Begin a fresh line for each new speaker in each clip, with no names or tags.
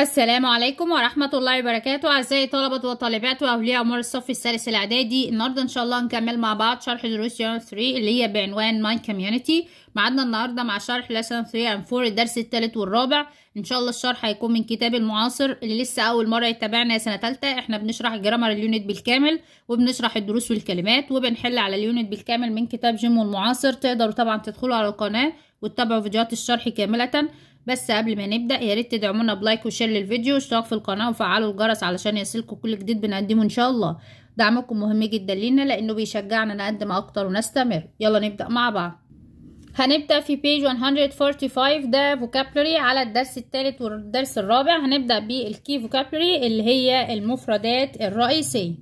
السلام عليكم ورحمة الله وبركاته أعزائي طلبة وطالبات وأولياء أمور الصف الثالث الإعدادي النهاردة إن شاء الله نكمل مع بعض شرح دروس يوم 3 اللي هي بعنوان ماي كوميونيتي معادنا النهاردة مع شرح لسن 3 and 4 الدرس الثالث والرابع إن شاء الله الشرح هيكون من كتاب المعاصر اللي لسه أول مرة يتابعنا سنة ثالثة إحنا بنشرح الجرامر اليونت بالكامل وبنشرح الدروس والكلمات وبنحل على اليونت بالكامل من كتاب جيم والمعاصر تقدروا طبعا تدخلوا على القناة وتتابعوا فيديوهات الشرح كاملة بس قبل ما نبدأ يا ريت تدعمونا بلايك وشير للفيديو واشتراك في القناة وفعلوا الجرس علشان يصلكوا كل جديد بنقدمه إن شاء الله دعمكم مهم جدا لينا لأنه بيشجعنا نقدم أكتر ونستمر يلا نبدأ مع بعض هنبدأ في بيج 145 ده فوكابلري على الدرس الثالث والدرس الرابع هنبدأ بالكي vocabulary اللي هي المفردات الرئيسية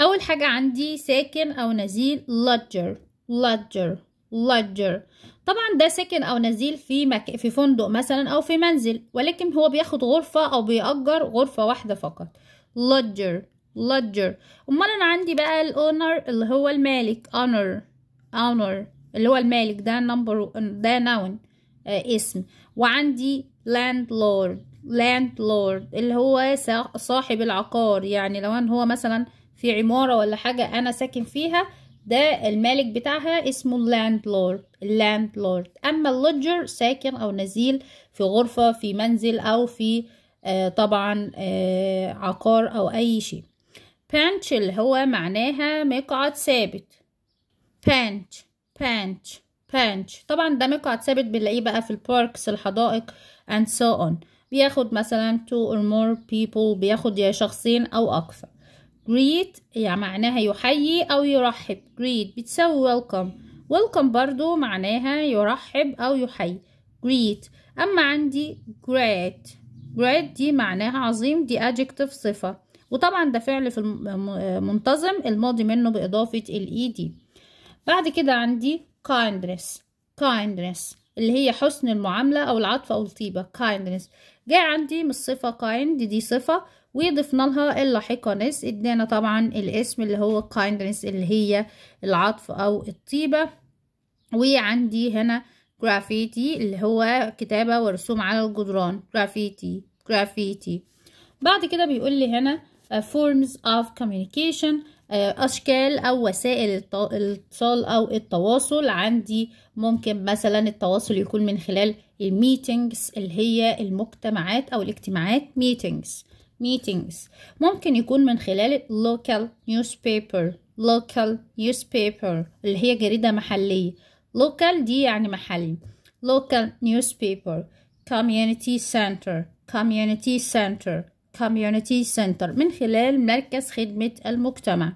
أول حاجة عندي ساكن أو نزيل لاجر لاجر لاجر طبعا ده سكن او نزيل في مك... في فندق مثلا او في منزل ولكن هو بياخد غرفة او بيأجر غرفة واحدة فقط لاجر لاجر امال انا عندي بقى الاونر اللي هو المالك اونر اونر اللي هو المالك ده نمبر ده ناون آه اسم وعندي لاند لورد اللي هو صاحب العقار يعني لو ان هو مثلا في عمارة ولا حاجة انا ساكن فيها ده المالك بتاعها اسمه اللاند لورد اللاند لورد اما اللودجر ساكن او نزيل في غرفه في منزل او في آه طبعا آه عقار او اي شيء بانش اللي هو معناها مقعد ثابت بانش بانش بانش طبعا ده مقعد ثابت بنلاقيه بقى في الباركس الحدائق and so on بياخد مثلا two or more people بياخد يا شخصين او اكثر greet يعني معناها يحيي أو يرحب greet بتساوي welcome welcome برضو معناها يرحب أو يحيي greet أما عندي great great دي معناها عظيم دي adjective صفة وطبعا ده فعل في منتظم الماضي منه بإضافة الاي دي بعد كده عندي kindness kindness اللي هي حسن المعاملة أو العطف أو الطيبة kindness جاي عندي من الصفة kind دي صفة وضفنا لها اللاحقانس ادانا طبعا الاسم اللي هو kindness اللي هي العطف او الطيبة وعندي هنا جرافيتي اللي هو كتابة ورسوم على الجدران جرافيتي جرافيتي بعد كده بيقول لي هنا uh, forms of communication uh, أشكال أو وسائل الاتصال أو التواصل عندي ممكن مثلا التواصل يكون من خلال الميتينجز اللي هي المجتمعات أو الاجتماعات ميتينجز meetings ممكن يكون من خلال local newspaper local newspaper اللي هي جريدة محلية local دي يعني محلي local newspaper community center community center community center من خلال مركز خدمة المجتمع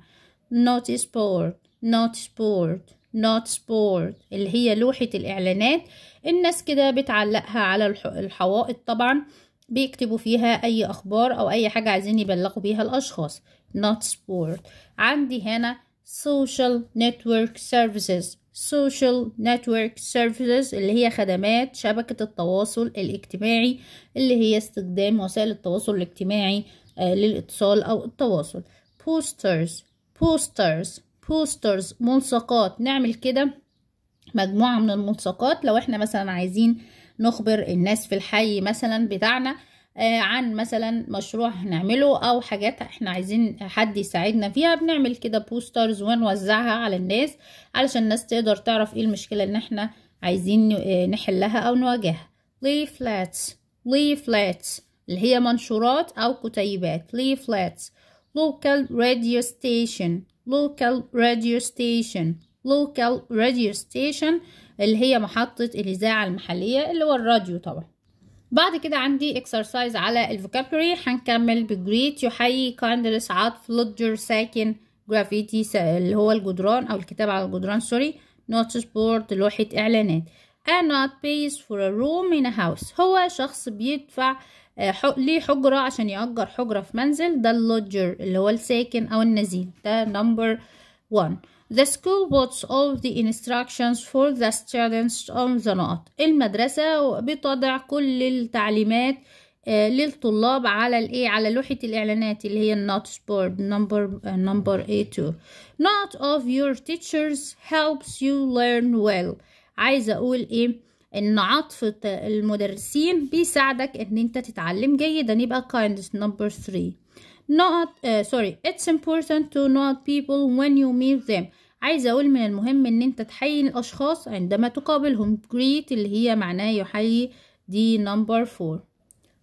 notice board notice board notice board اللي هي لوحة الإعلانات الناس كده بتعلقها على الحوائط طبعا بيكتبوا فيها أي أخبار أو أي حاجة عايزين يبلغوا بيها الأشخاص not sport عندي هنا social network services social network services اللي هي خدمات شبكة التواصل الاجتماعي اللي هي استخدام وسائل التواصل الاجتماعي آه، للاتصال أو التواصل posters posters posters ملصقات نعمل كده مجموعة من الملصقات لو احنا مثلا عايزين نخبر الناس في الحي مثلا بتاعنا آه، عن مثلا مشروع هنعمله او حاجات احنا عايزين حد يساعدنا فيها بنعمل كده بوسترز ونوزعها على الناس علشان الناس تقدر تعرف ايه المشكله اللي احنا عايزين آه، نحلها او نواجهها leaflets leaflets اللي هي منشورات او كتيبات leaflets local radio station local radio station local radio station اللي هي محطة الإذاعة المحلية اللي هو الراديو طبعا بعد كده عندي exercise على الفوكابولري هنكمل بجريت يحيي كاندلس عطف لودجر ساكن جرافيتي اللي هو الجدران أو الكتاب على الجدران سوري نوتس بورد لوحة إعلانات not pays for a room in a house هو شخص بيدفع آه، ليه حجرة عشان يأجر حجرة في منزل ده اللودجر اللي هو الساكن أو النزيل ده نمبر 1 The school puts all the instructions for the students on the note. المدرسة بتضع كل التعليمات آه، للطلاب على الايه على لوحة الاعلانات اللي هي النوتس بورد نمبر نمبر A2 Not of your teachers helps you learn well عايزة اقول ايه ان عطف المدرسين بيساعدك ان انت تتعلم جيدا يبقى kindness number 3 not uh, sorry it's important to not people when you meet them عايزة أقول من المهم إن أنت تحيي الأشخاص عندما تقابلهم greet اللي هي معناه يحيي دي number four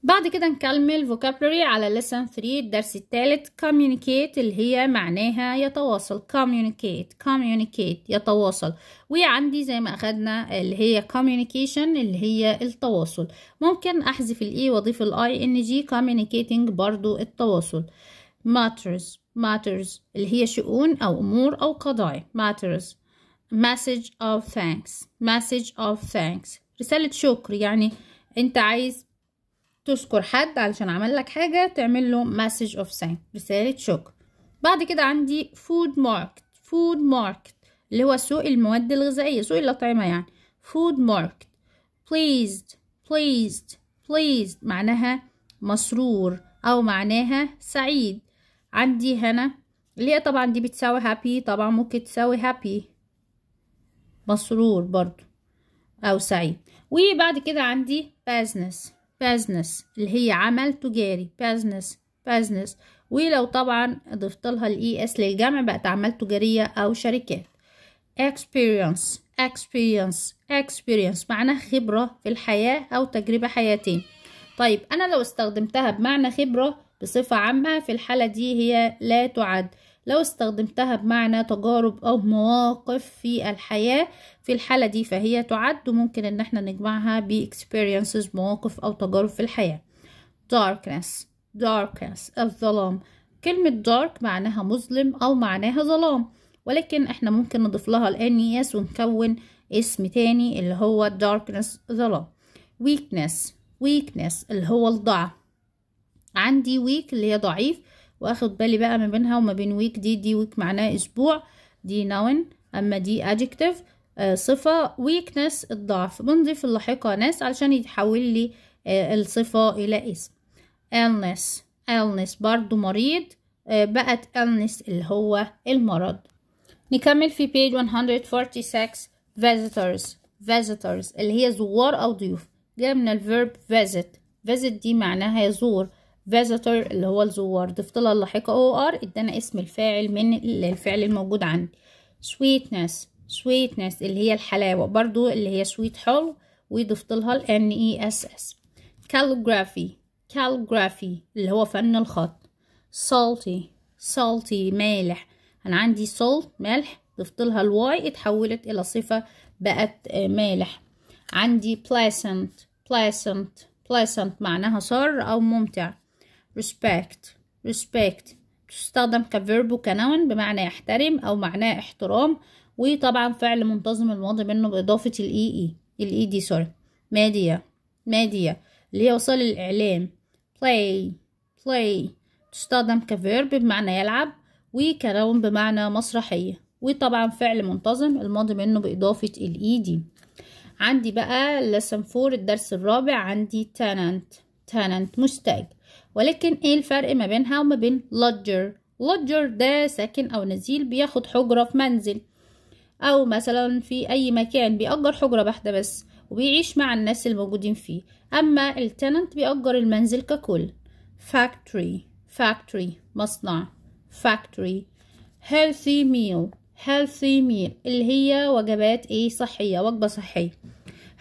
بعد كده نكمل vocabulary على lesson 3 الدرس الثالث communicate اللي هي معناها يتواصل communicate communicate يتواصل وعندي زي ما اخدنا اللي هي communication اللي هي التواصل ممكن احذف الاي e واضيف الاي ان جي communicating برضو التواصل matters matters اللي هي شؤون او امور او قضايا matters message of thanks message of thanks رسالة شكر يعني انت عايز تذكر حد علشان عمل لك حاجة تعمل له مسج اوف ثانك رسالة شكر بعد كده عندي فود ماركت فود ماركت اللي هو سوق المواد الغذائية سوق الأطعمة يعني فود ماركت pleased pleased pleased معناها مسرور أو معناها سعيد عندي هنا اللي هي طبعا دي بتساوي هابي طبعا ممكن تساوي هابي مسرور برضو أو سعيد وبعد كده عندي business business اللي هي عمل تجاري business business ولو طبعا ضفت لها الاي اس e للجمع بقت اعمال تجاريه او شركات experience experience experience معنى خبره في الحياه او تجربه حياتين طيب انا لو استخدمتها بمعنى خبره بصفه عامه في الحاله دي هي لا تعد لو استخدمتها بمعنى تجارب أو مواقف في الحياة في الحالة دي فهي تعد ممكن إن احنا نجمعها ب experiences مواقف أو تجارب في الحياة darkness darkness الظلام كلمة dark معناها مظلم أو معناها ظلام ولكن احنا ممكن نضيف لها الان اس e ونكون اسم تاني اللي هو darkness ظلام weakness weakness اللي هو الضعف عندي weak اللي هي ضعيف واخد بالي بقى ما بينها وما بين ويك دي دي ويك معناه اسبوع دي نون اما دي ادجكتيف آه صفه ويكنس الضعف بنضيف اللاحقه ناس علشان يتحول لي آه الصفه الى اسم illness illness برضو مريض آه بقت illness اللي هو المرض نكمل في page 146 visitors visitors اللي هي زوار او ضيوف جايه من الفيرب visit visit دي معناها يزور visitor اللي هو الزوار ضفت لها اللاحقة OR ادانا اسم الفاعل من الفعل الموجود عندي sweetness sweetness اللي هي الحلاوة برضو اللي هي sweet حلو وضفت لها ال e s calligraphy calligraphy اللي هو فن الخط salty salty مالح انا عندي salt ملح ضفت لها الواي اتحولت الى صفة بقت آه، مالح عندي pleasant pleasant pleasant معناها سار او ممتع respect respect تستخدم كفيرب وكنون بمعنى يحترم أو معناه احترام وطبعا فعل منتظم الماضي منه بإضافة الإي إي e e. الإي دي e سوري ماديا ماديا اللي هي وصال الإعلام play play تستخدم كفيرب بمعنى يلعب وكنون بمعنى مسرحية وطبعا فعل منتظم الماضي منه بإضافة الإي دي عندي بقى lesson فور الدرس الرابع عندي tenant tenant مستأجر ولكن ايه الفرق ما بينها وما بين لودجر لودجر ده ساكن او نزيل بياخد حجرة في منزل او مثلا في اي مكان بيأجر حجرة واحدة بس وبيعيش مع الناس الموجودين فيه اما التننت بيأجر المنزل ككل factory factory مصنع factory healthy meal healthy meal اللي هي وجبات ايه صحية وجبة صحية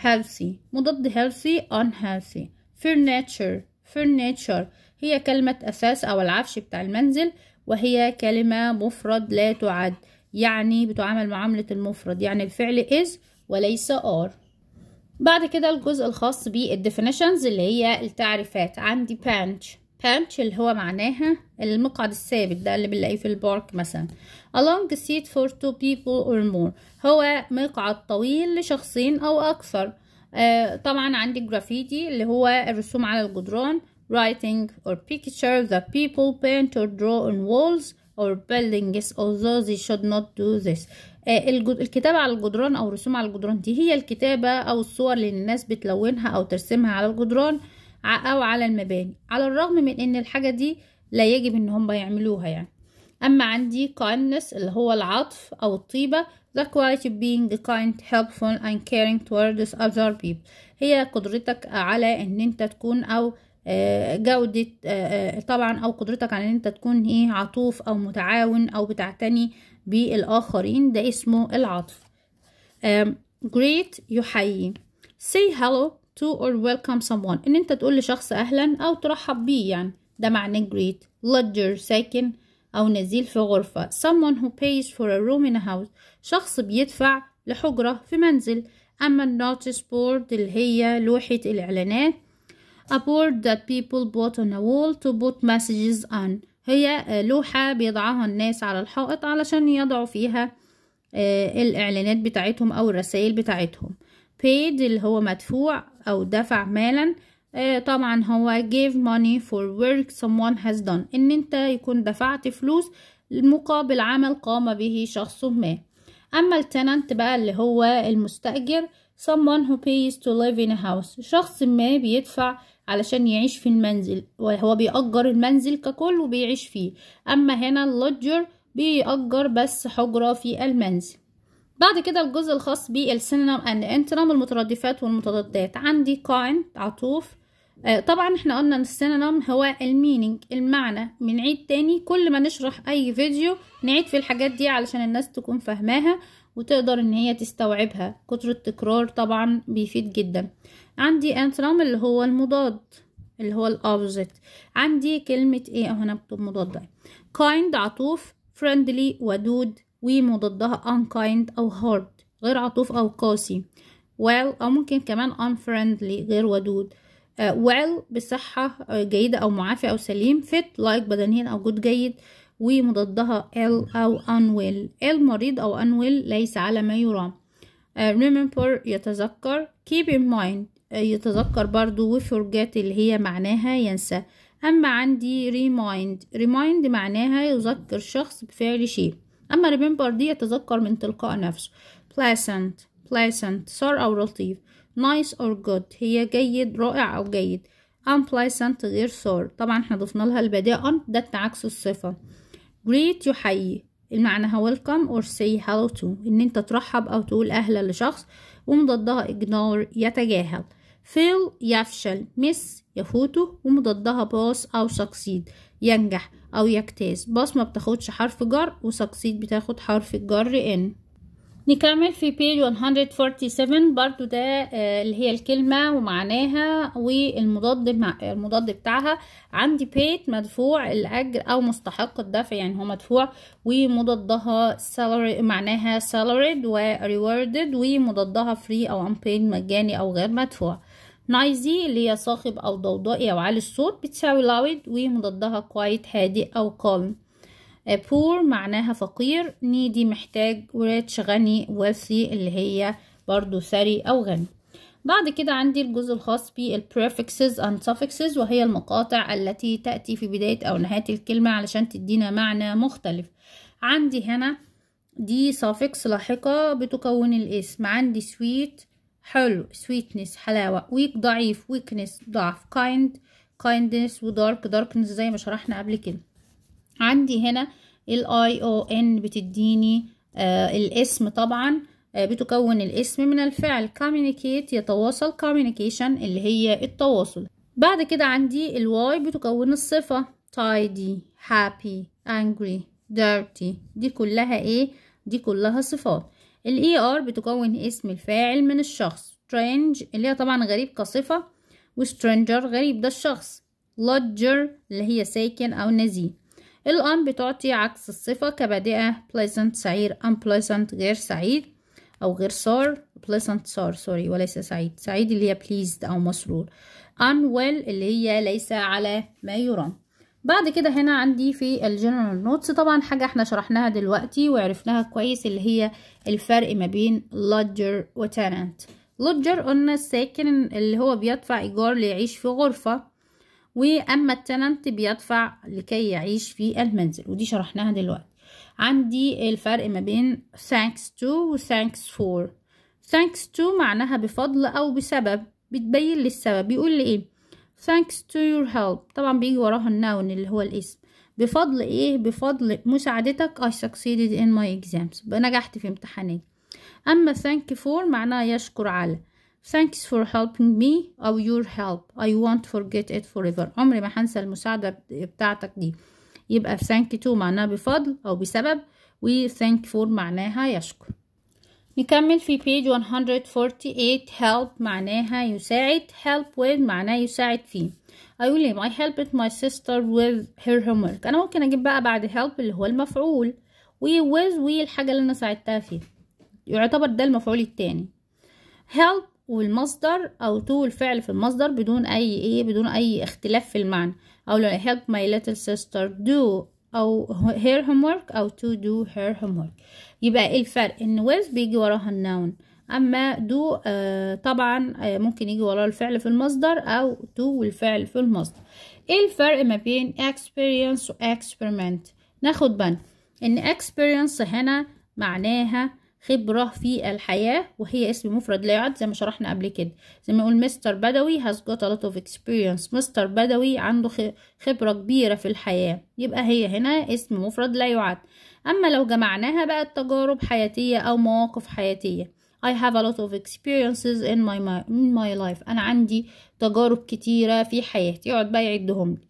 healthy مضاد healthy unhealthy furniture furniture هي كلمة أساس أو العفش بتاع المنزل وهي كلمة مفرد لا تعد يعني بتعامل معاملة المفرد يعني الفعل is وليس are بعد كده الجزء الخاص بالديفينيشنز اللي هي التعريفات عندي بانش بانش اللي هو معناها المقعد الثابت ده اللي بنلاقيه في البارك مثلا along seat for two people or more هو مقعد طويل لشخصين أو أكثر آه، طبعا عندي الجرافيتي اللي هو الرسوم على الجدران writing or picture that people paint or draw on walls or buildings although they should not do this آه، الكتابة على الجدران أو الرسوم على الجدران دي هي الكتابة أو الصور اللي الناس بتلونها أو ترسمها على الجدران أو على المباني على الرغم من أن الحاجة دي لا يجب أن هم يعملوها يعني أما عندي kindness اللي هو العطف أو الطيبة the quality of being kind helpful and caring towards other people هي قدرتك على ان انت تكون او آه، جودة آه، آه، طبعا او قدرتك على ان انت تكون ايه عطوف او متعاون او بتعتني بالاخرين ده اسمه العطف great يحيي say hello to or welcome someone ان انت تقول لشخص اهلا او ترحب بيه يعني ده معناه great lodger ساكن أو نزيل في غرفة someone who pays for a room in a house شخص بيدفع لحجرة في منزل أما notice board اللي هي لوحة الإعلانات a board that people bought on a wall to put messages on هي لوحة بيضعها الناس على الحائط علشان يضعوا فيها آه، الإعلانات بتاعتهم أو الرسائل بتاعتهم paid اللي هو مدفوع أو دفع مالا إيه، طبعا هو give money for work someone has done ان انت يكون دفعت فلوس مقابل عمل قام به شخص ما اما التننت بقى اللي هو المستأجر someone who pays to live in a house شخص ما بيدفع علشان يعيش في المنزل وهو بيأجر المنزل ككل وبيعيش فيه أما هنا اللودجر بيأجر بس حجرة في المنزل بعد كده الجزء الخاص بالسينما أند انترم المترادفات والمتضادات عندي كاين عطوف آه، طبعا احنا قلنا ان السينونيم هو المينينج المعنى بنعيد تاني كل ما نشرح اي فيديو نعيد في الحاجات دي علشان الناس تكون فاهماها وتقدر ان هي تستوعبها كتر التكرار طبعا بيفيد جدا عندي انترام اللي هو المضاد اللي هو الاوبزيت عندي كلمة ايه اهو انا بكتب مضاد كايند عطوف فريندلي ودود ومضادها انكايند او هارد غير عطوف او قاسي well او ممكن كمان unfriendly غير ودود well آه، بصحة آه، جيدة أو معافي أو سليم fit like بدنيا أو جود جيد ومضادها ill أو unwell ill مريض أو unwell ليس على ما يرام آه، remember يتذكر keep in mind يتذكر برضو وforget اللي هي معناها ينسى أما عندي remind remind معناها يذكر شخص بفعل شيء أما remember دي يتذكر من تلقاء نفسه pleasant pleasant صار أو لطيف nice or good هي جيد رائع أو جيد unpleasant غير سار طبعا احنا ضفنا لها البداية un ده التعكس الصفة greet يحيي المعنى welcome or say hello to ان انت ترحب او تقول اهلا لشخص ومضادها ignore يتجاهل fail يفشل miss يفوته ومضادها pass او succeed ينجح او يجتاز باص ما بتاخدش حرف جر وسكسيد بتاخد حرف الجر ان نكمل في page 147 برضو ده آه، اللي هي الكلمة ومعناها والمضاد مع المضاد بتاعها عندي بيت مدفوع الأجر أو مستحق الدفع يعني هو مدفوع ومضادها salary معناها salaried و rewarded ومضادها free أو unpaid مجاني أو غير مدفوع نايزي اللي هي صاخب أو ضوضائي أو عالي الصوت بتساوي loud ومضادها quiet هادئ أو calm آه، poor معناها فقير needy محتاج rich غني wealthy اللي هي برضو ثري أو غني بعد كده عندي الجزء الخاص بالprefixes and suffixes وهي المقاطع التي تأتي في بداية أو نهاية الكلمة علشان تدينا معنى مختلف عندي هنا دي suffix لاحقة بتكون الاسم عندي sweet حلو sweetness حلاوة weak ضعيف weakness ضعف kind kindness ودارك darkness زي ما شرحنا قبل كده عندي هنا الاي او ان بتديني آه الاسم طبعا آه بتكون الاسم من الفعل communicate يتواصل communication اللي هي التواصل بعد كده عندي الواي بتكون الصفة tidy happy angry dirty دي كلها ايه دي كلها صفات الاي ار e بتكون اسم الفاعل من الشخص strange اللي هي طبعا غريب كصفة وسترينجر غريب ده الشخص lodger اللي هي ساكن او نزيه الان بتعطي عكس الصفة كبادئة pleasant سعير unpleasant غير سعيد او غير سار pleasant سار سوري وليس سعيد سعيد اللي هي pleased او مسرور unwell اللي هي ليس على ما يرام بعد كده هنا عندي في الجنرال نوتس طبعا حاجة احنا شرحناها دلوقتي وعرفناها كويس اللي هي الفرق ما بين lodger tenant لودجر قلنا الساكن اللي هو بيدفع ايجار ليعيش في غرفة واما التننت بيدفع لكي يعيش في المنزل ودي شرحناها دلوقتي عندي الفرق ما بين thanks to و thanks for thanks to معناها بفضل او بسبب بتبين لي السبب بيقول لي ايه thanks to your help طبعا بيجي وراها النون اللي هو الاسم بفضل ايه بفضل مساعدتك I succeeded in my exams بنجحت في امتحاني اما thank for معناها يشكر على Thanks for helping me or your help I won't forget it forever عمري ما هنسى المساعدة بتاعتك دي يبقى thank to معناها بفضل أو بسبب و thank for معناها يشكر نكمل في page 148 help معناها يساعد help with معناه يساعد فيه أقول him I helped my sister with her homework أنا ممكن أجيب بقى بعد help اللي هو المفعول و with و الحاجة اللي أنا ساعدتها فيها يعتبر ده المفعول التاني help والمصدر او تو الفعل في المصدر بدون اي ايه بدون اي اختلاف في المعنى او لو help my little sister do او her homework او to do her homework يبقى ايه الفرق ان with بيجي وراها النون اما do آه طبعا آه ممكن يجي وراها الفعل في المصدر او تو والفعل في المصدر ايه الفرق ما بين experience و experiment ناخد بالنا ان experience هنا معناها خبرة في الحياة وهي اسم مفرد لا يعد زي ما شرحنا قبل كده زي ما نقول مستر بدوي has got a lot of experience مستر بدوي عنده خبرة كبيرة في الحياة يبقى هي هنا اسم مفرد لا يعد أما لو جمعناها بقى التجارب حياتية أو مواقف حياتية I have a lot of experiences in my, in my life أنا عندي تجارب كتيرة في حياتي يقعد بقى يعدهم لي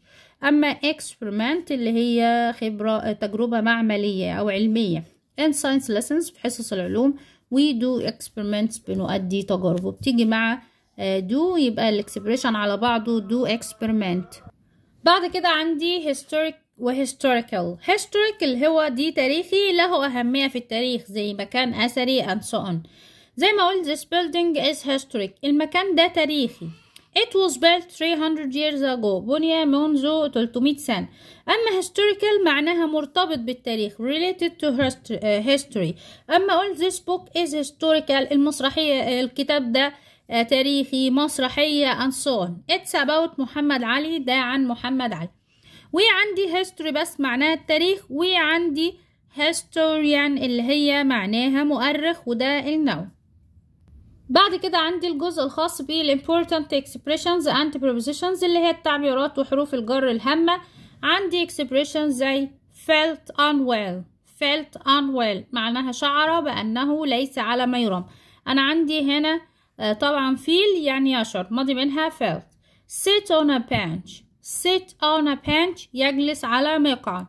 أما experiment اللي هي خبرة تجربة معملية أو علمية and science lessons في حصص العلوم we do experiments بنؤدي تجارب وبتيجي مع آه، do يبقى الاكسبريشن على بعضه do experiment بعد كده عندي historic وهيستوريكال historical هو دي تاريخي له أهمية في التاريخ زي مكان أثري and so on زي ما قلت this building is historic المكان ده تاريخي It was built 300 years ago بني منذ 300 سنة أما historical معناها مرتبط بالتاريخ related to uh, history أما all this book is historical المسرحية uh, الكتاب ده uh, تاريخي مسرحية and so on It's about محمد علي ده عن محمد علي وعندي history بس معناها التاريخ وعندي historian اللي هي معناها مؤرخ وده النوع بعد كده عندي الجزء الخاص important expressions and prepositions اللي هي التعبيرات وحروف الجر الهامة عندي expressions زي felt unwell felt unwell معناها شعر بأنه ليس على ما يرام أنا عندي هنا طبعا feel يعني يشعر ماضي منها felt sit on a bench sit on a bench يجلس على مقعد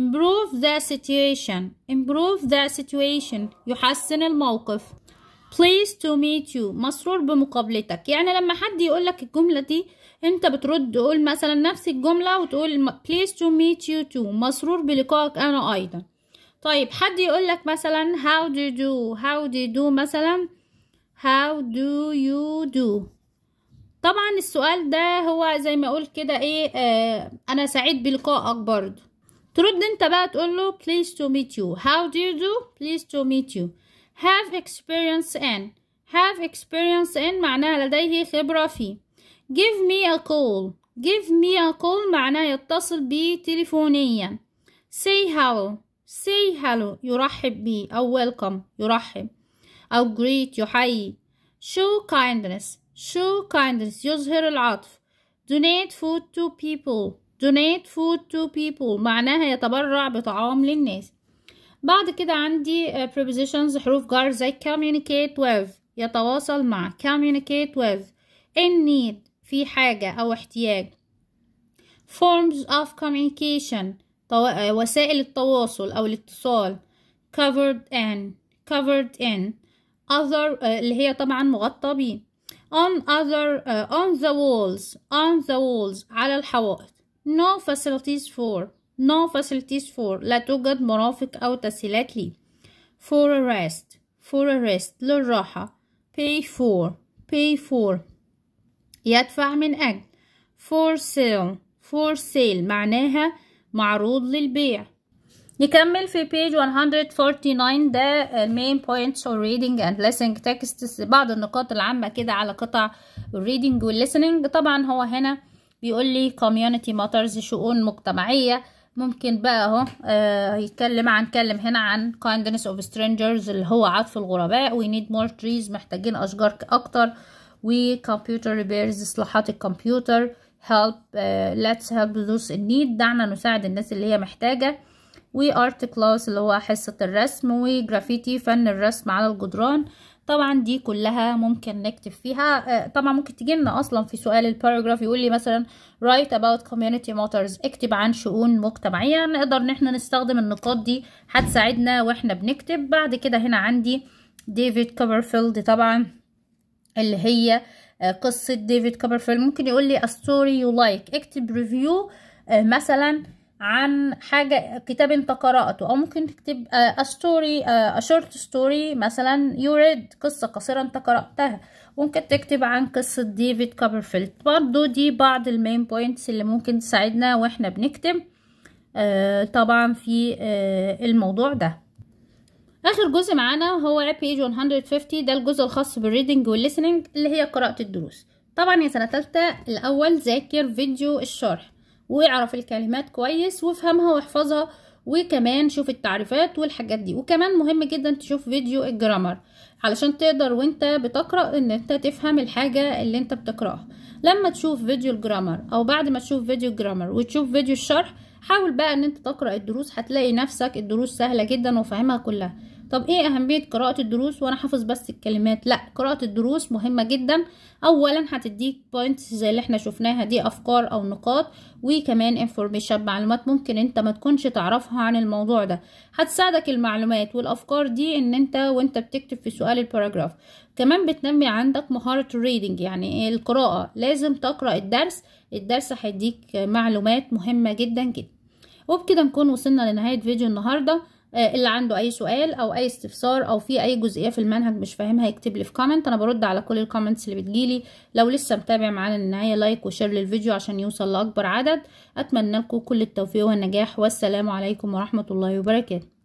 improve the situation improve the situation يحسن الموقف please to meet you مسرور بمقابلتك يعني لما حد يقول لك الجملة دي انت بترد قول مثلا نفس الجملة وتقول please to meet you too مسرور بلقائك انا ايضا طيب حد يقول لك مثلا how do you do how do you do مثلا how do you do طبعا السؤال ده هو زي ما اقول كده ايه آه انا سعيد بلقائك برضه ترد انت بقى تقول له pleased to meet you how do you do please to meet you have experience in have experience in معناها لديه خبرة في. give me a call give me a call معناه يتصل بي تليفونيا say hello say hello يرحب بي أو welcome يرحب أو greet يحيي show kindness show kindness يظهر العطف donate food to people donate food to people معناها يتبرع بطعام للناس بعد كده عندي prepositions حروف جار زي communicate with يتواصل مع communicate with in need في حاجة أو احتياج forms of communication وسائل التواصل أو الاتصال covered in covered in other اللي هي طبعا مغطى بيه on other on the walls on the walls على الحوائط no facilities for no facilities for لا توجد مرافق أو تسهيلات لي for a rest for a rest للراحة pay for pay for يدفع من أجل for sale for sale معناها معروض للبيع نكمل في page 149 ده main points of reading and listening texts بعض النقاط العامة كده على قطع reading الريدنج listening طبعا هو هنا بيقول لي community matters شؤون مجتمعية ممكن بقى اهو آه، يتكلم عن كلم هنا عن kindness of strangers اللي هو عطف الغرباء we need more trees محتاجين اشجار اكتر وكمبيوتر computer repairs اصلاحات الكمبيوتر help آه let's help those in need دعنا نساعد الناس اللي هي محتاجة و art class اللي هو حصة الرسم و graffiti فن الرسم على الجدران طبعا دي كلها ممكن نكتب فيها آه، طبعا ممكن تجي لنا اصلا في سؤال الباراجراف يقول لي مثلا write about community matters اكتب عن شؤون مجتمعيه يعني نقدر ان احنا نستخدم النقاط دي هتساعدنا واحنا بنكتب بعد كده هنا عندي ديفيد كوبرفيلد طبعا اللي هي آه، قصه ديفيد كوبرفيلد ممكن يقول لي a story you like اكتب ريفيو آه، مثلا عن حاجة كتاب انت قرأته او ممكن تكتب آه، a story آه، a short story مثلا you read قصة قصيرة انت قرأتها ممكن تكتب عن قصة ديفيد كوبرفيلد برضو دي بعض المين بوينتس اللي ممكن تساعدنا واحنا بنكتب آه، طبعا في الموضوع ده اخر جزء معانا هو page 150 ده الجزء الخاص بالريدنج والليسننج اللي هي قراءة الدروس طبعا يا سنة تالتة الاول ذاكر فيديو الشرح واعرف الكلمات كويس وافهمها واحفظها وكمان شوف التعريفات والحاجات دي وكمان مهم جدا تشوف فيديو الجرامر علشان تقدر وانت بتقرأ ان انت تفهم الحاجة اللي انت بتقرأها لما تشوف فيديو الجرامر او بعد ما تشوف فيديو الجرامر وتشوف فيديو الشرح حاول بقى ان انت تقرأ الدروس هتلاقي نفسك الدروس سهلة جدا وفاهمها كلها طب ايه اهميه قراءه الدروس وانا حافظ بس الكلمات لا قراءه الدروس مهمه جدا اولا هتديك بوينتس زي اللي احنا شفناها دي افكار او نقاط وكمان انفورميشن معلومات ممكن انت ما تكونش تعرفها عن الموضوع ده هتساعدك المعلومات والافكار دي ان انت وانت بتكتب في سؤال الباراجراف كمان بتنمي عندك مهاره الريدنج يعني القراءه لازم تقرا الدرس الدرس هيديك معلومات مهمه جدا جدا وبكده نكون وصلنا لنهايه فيديو النهارده آه، اللي عنده اي سؤال او اي استفسار او في اي جزئيه في المنهج مش فاهمها يكتب لي في كومنت انا برد على كل الكومنتس اللي بتجيلي لو لسه متابع معانا للنهايه لايك وشير للفيديو عشان يوصل لاكبر عدد اتمنى لكم كل التوفيق والنجاح والسلام عليكم ورحمه الله وبركاته